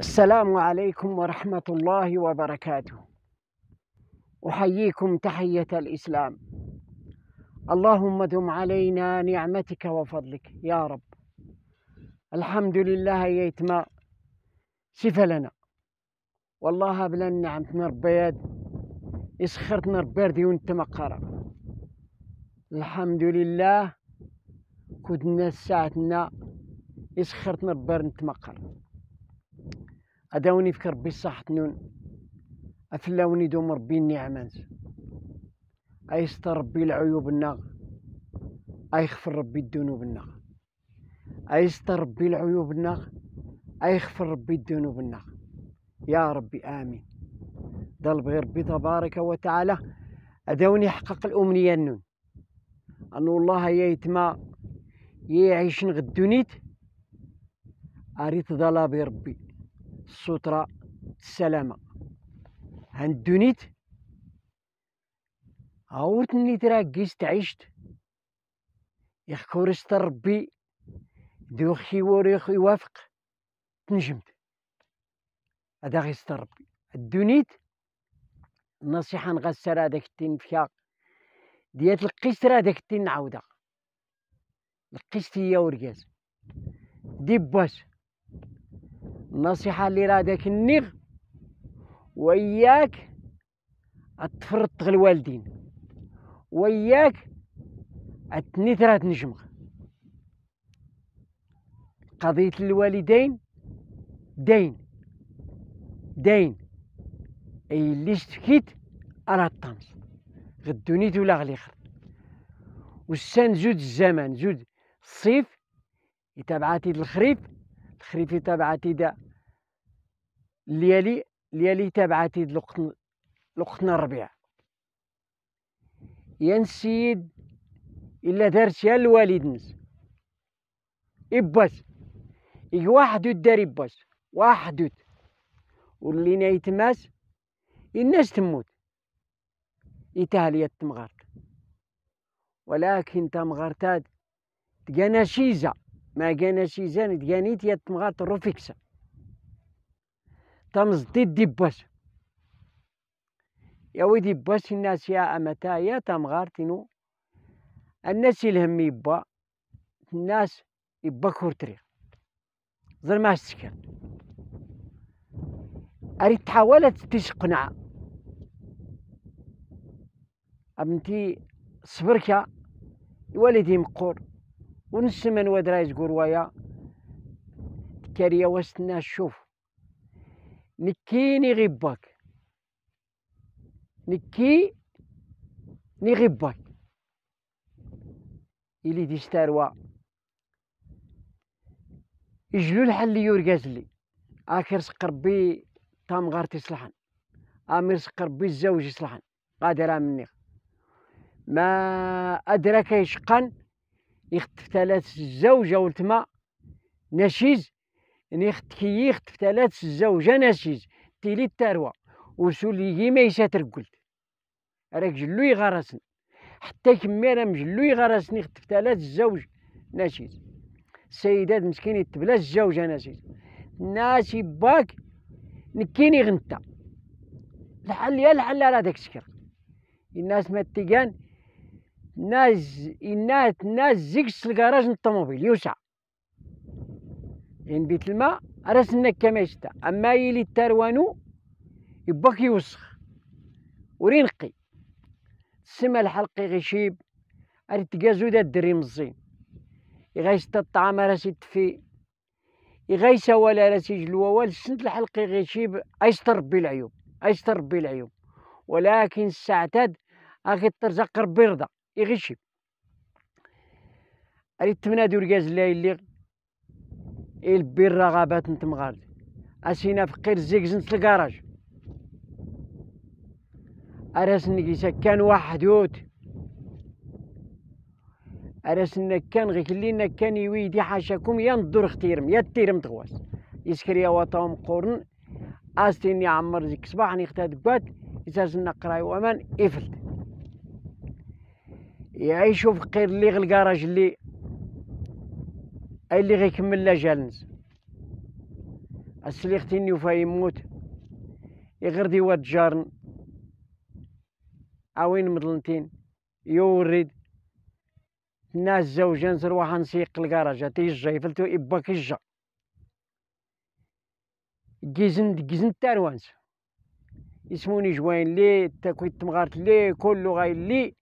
السلام عليكم ورحمة الله وبركاته أحييكم تحية الإسلام اللهم دم علينا نعمتك وفضلك يا رب الحمد لله يتما شفى لنا والله بلا النعم نربياد إسخرت نربيردي وانت مقارا الحمد لله كدنا ساعتنا يسخرت نربير نتمقر أداوني فيك ربي الصح نون أفلاوني دوم ربي النعمات أيستر ربي العيوب النغ أيغفر ربي الذنوب النغ أيستر ربي العيوب النغ أيغفر ربي الذنوب النغ يا ربي آمين ضل بغير ربي تبارك وتعالى أداوني حقق الأمنية النون أن الله يتما يعيش غدونيت أريد ضلابي ربي السترة السلامة هند دونيت عورتني ترا قيست عشت يخكورست ربي دوخي وريخ يوافق تنجمت هذا غيست ربي الدونيت نصيحة نغسر هذاك التين فيها ديال القيست راه هذاك التين نعاودها القيست هي ورقاز دي النصيحة اللي راه داك النيغ وإياك تفرط الوالدين وإياك التنيترة تنجمغ قضية الوالدين دين دين أي اللي شتكيت أنا الطمس غدونيت ولا غليخر والسان زود الزمان زود الصيف يتابعاتي الخريف الخريف يتابعاتي دا ليالي ليالي تابعتي لوقت الوقت الربيع يا السيد الا دارت يا الوالد نس اباس إيه واحد دار اباس واحد ولينا يتماس الناس تموت ايتاليا تمغرت ولكن تمغرتاد تقانا شيزا ما قانا شيزا تقانيت يا تمغرت رفكسه تمزدي ديباش يا ويدي باش الناس يا يا تمغارتينو الناس الهم يبا الناس يبا كورتري زر ما سكن أريد تحاولت تشقنع أبنتي صبرك والدي مقور ونسمن ودرايز قروايا كاريا الناس شوف نكيني غباك نكي غباك إلي ديستاروا إجلو الحل يورقازلي آخر سقربي تام غارتي صلحن أمير سقربي الزوج صلحن قادر مني ما أدرك يشقن يخطف ثلاث الزوجة ولتما نشيز نيخت يعني كييخت في ثلاث الزوجة ناسيز تيلي التروى وسولي ما يساترقلت راك جلوي يغرسن حتى كمي راه مجلوي يغرسن يخت في ثلاث الزوج ناسيز السيدات مسكين تبلات الزوجة ناسيز ناسي باك نكيني غنتا لحل يا لحل على داك الشكر الناس ما تيكان ناز الناس ناز زيكس الكراج الطوموبيل يوسع لأن بيت الماء راسنا كما شتا أما يلي التروانو يبقى يوسخ ورينقي سما الحلقي غيشيب أريد تقازو دا الدري مزين يغيس الطعام راسي تفي يغيس ولا راسي جلوة ولا سنت الحلقي غيشيب أيستر تربي العيوب أيستر تربي العيوب ولكن السعتاد أخي ترزق ربي رضا يغيشيب أريد تمنادي ورقاز اللي يلبي إيه الرغبات نتم مغارد اسينا فقير زيكزن الكراج ارسن كيسا كان واحد يوت ارسن كان غيك لينا كان يويدي حاشاكم يا ندور ختيرم يا تيرم تغواس يا وطاهم قرن استيني عمر زيك صباح نيختا بات يساسنا قراي وامان افلت يعيشوا فقير لي غلقاراج اللي اي اللي غيكمل لاجال نس ختيني وفا يموت يغردي ديوا جارن اوين مضلنتين يورد الناس زوجة نزروح نسيق تي تيجا يفلتو إبا كيجا جيزن جيزن تاروانس يسموني جوين لي تاكويت تمغارت لي كلو غاي لي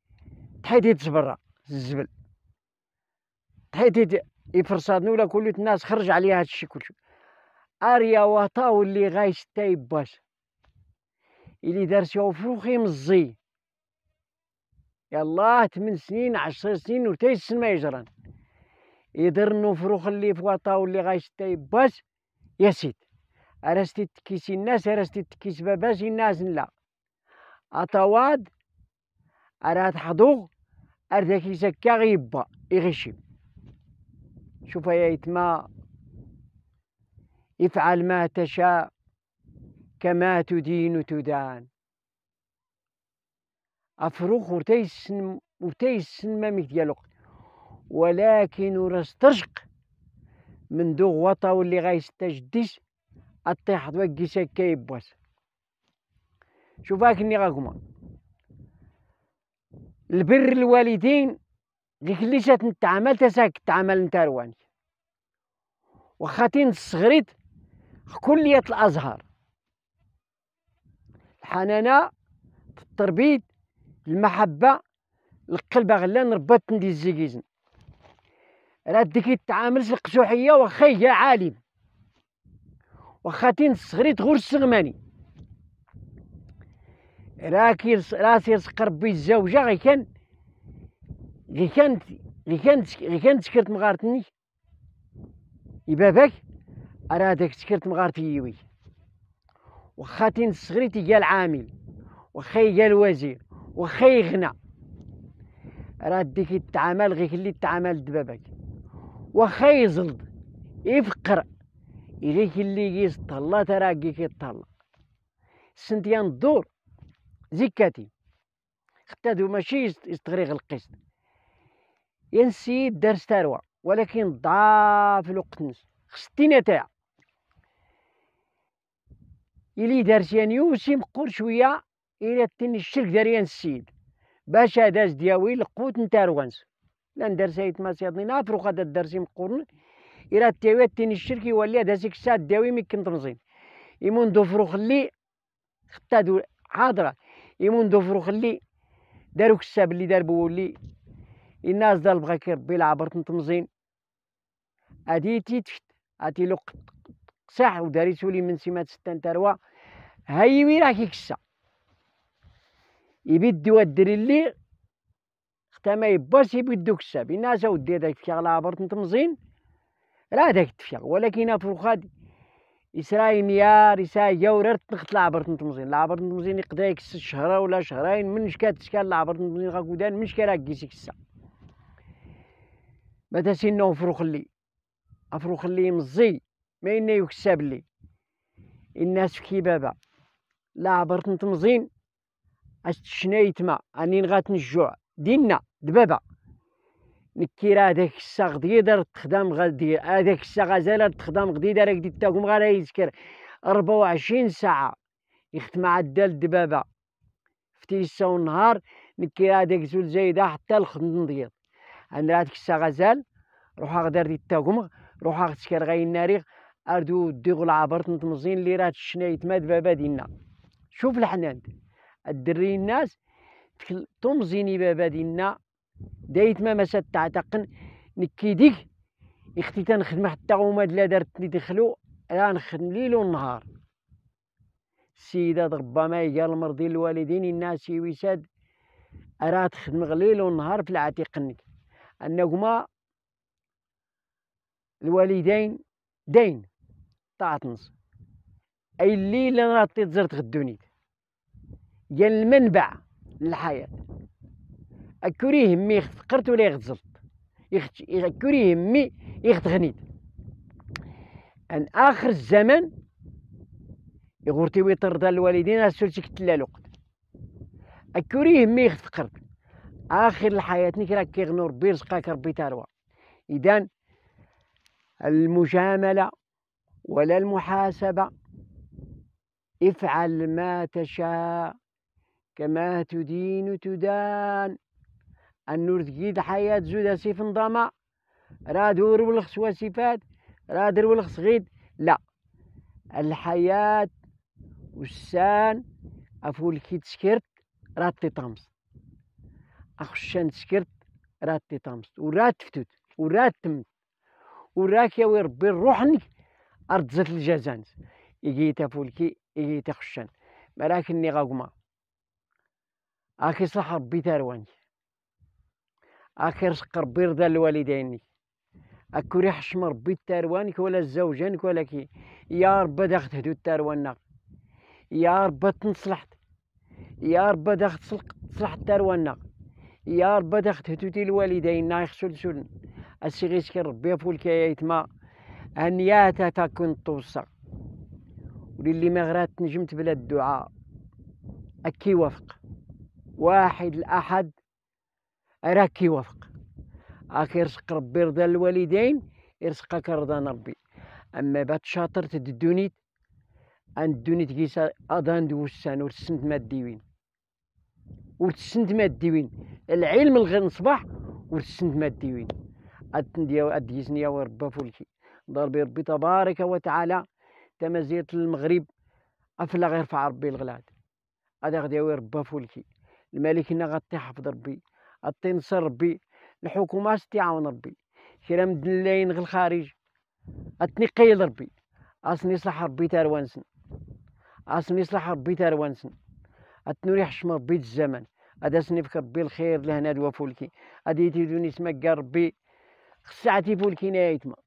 تحيتي تزبرا الزبل تحيتي يفرصادنا نولا كل الناس خرج عليها هادشي كلشي اريا وطا واللي غايش تايباس اللي دار سيو فروخي مزي يلا ثمن سنين عشر سنين وتا السن ما يجران يدرنو فروخ اللي في وطاو اللي غايش تايباس يا سيد ارستي تكيس الناس ارستي تكيس باباس الناس لا اطواد ارات حضوغ ارداك سكا غيبا يغشيم شوف يا يتما افعل ما تشاء كما تدين تدان افروخ ورتيسن ورتيسن ما ديال الوقت ولكن ورسترشق من دو غوطا واللي غايستجدش اطيح دوكي سكا يبواس شوف هاك اللي غاكما البر الوالدين ديك اللي جات نتعامل تساك تعامل نتا رواني وخاتين صغريت كلية الأزهر الحنانة التربيد المحبة القلبة غلا نربط ندي الزيكيزن راه ديك التعامل القشوحية واخا هي عالم وخاتين صغريت غور السغماني راكي راسي رزق ربي الزوجة غي كان غي كانت غي كانت غي كانت تكرت مغارتني يباباك راه داك تكرت مغارتي يوي واخا تين صغري تيجا العامل واخا يجا الوزير واخا يغنى راه ديك التعامل غير اللي التعامل دبابك واخا يزلد يفقر إلي كلي يزطلى تراه كي كيطلق سنتيان الدور زكاتي حتى دو ماشي يستغرق القسط يا السيد دار ثروه ولكن ضعاف الوقت نس تينا تاع إلي دار شي يعني نيوسي مقور شويه إلى تني الشرك داريان السيد باش هذا دياوي القوت نتاع روانس لا ندير سيد ما سيادني نافرو غادا دار سي إلى تيوي تني الشرك يولي هذا ديك الساعة داوي مي مزين يمون دوفرو خلي خطا دو حاضرة يمون دوفرو خلي داروك الساب اللي دار بولي الناس دار بغاك ربي لا عبرت هادي تيتفت هادي لو قصيح وداريتو لي من سمات ستة تروى هاي وين راه كيكسا يبدو الدري لي ختا ما يباش يبدو كسا بيناس اودي هذاك التفيغ لا عبرت نتمزين راه هذاك التفيغ ولكن فروخاد يسراي نيار يساي يورر تنخت لعبرت نتمزين لعبرت نتمزين يقدا يكس شهرة ولا شهرين من شكات تسكال لعبرت نتمزين غاكودان من شكال كيسي بدا سينو فروخ لي افروخ لي مزي ما إنا يكسب لي الناس في بابا لا عبرت نتمزين اشتشنا ما اني نغات نجوع دينا نكيرا نكير هذاك الساغ دار تخدم غادي هذاك الساغ غزالر تخدم غديدر هكدي تاكم غير يذكر 24 ساعة يخدم عدال دبابا فتي الساو ونهار نكير هذاك زول زايدة حتى الخدم نضيض عند هذيك الساعة غزال روحا غدار دي التاكم روحا غتشكال غاي الناريغ اردو ديغو العبرت نتمزين اللي راه تشنايت ماد بابا دينا شوف الحنان الدري الناس تمزيني بابا دينا دايت ما مسات تعتقن نكي ديك اختي تنخدم حتى هما لا دارتني دخلو راه نخدم ليل ونهار السيدات ربما هي المرضي الوالدين الناس يوساد راه تخدم ليل ونهار في العتيقنك انكما الوالدين دين تعطنص اي الليل انا طيت زرت غدونيت ديال المنبع للحياة اكوري همي فقرت ولا يغتزلت اكوري همي يغتغنيت ان اخر الزمن يغورتي ويطرد دار الوالدين سولتي كتلا الوقت اكوري همي يغتفقرت اخر الحياة نيك راك كيغنو ربي رزقاك ربي تروى اذا المجاملة ولا المحاسبة افعل ما تشاء كما تدين تدان النور تقيد حياة زودا سيف نظاما را دور والخص وصفات را دور والخص غيد لا الحياة والسان أفول كي تسكرت راه تطمس أخشان تسكرت راه تطمس وراه تفتوت وراه تمت وراك يا ويربي روحني ارض زت الجزانز يجي تفولكي يجي تخشن مراكني غاكما اخي صح ربي تارواني اخي رزق ربي رضا اكو ريح شم ربي تاروانك ولا الزوجانك ولا كي يا رب داخت هدو تاروانا يا رب تنصلحت يا رب داخت صلحت تاروانا يا رب داخت هدو الوالدين يخسل سلن السيغيس كيربيها فول يتما هنياتا تاكون توصى وللي ما غرات نجمت بلا الدعاء اكي وفق واحد الاحد راكي يوفق اخي يرزق ربي رضا الوالدين يرزقك رضا ربي اما بات شاطر تدونيت ان دونيت كيسا اضان دوسان ورسنت ما ديوين ورسنت ما ديوين العلم الغير نصبح ورسنت ما ديوين أتنديا أديسنيا وربا فولكي ضربي ربي تبارك وتعالى تمازية المغرب أفلا غير في ربي الغلاد هذا غدي يوي ربا فولكي الملك هنا غادي ربي غادي ربي الحكومة ستعاون ربي كرا مدلاين غل الخارج أتني قيل ربي أصني صلح ربي تاروانسن أصني صلح ربي تاروانسن أتنوري حشم ربي الزمن هذا سنفك ربي الخير لهنا دوا فولكي هذا تيدوني سمك ربي خصها تيفول كناية تما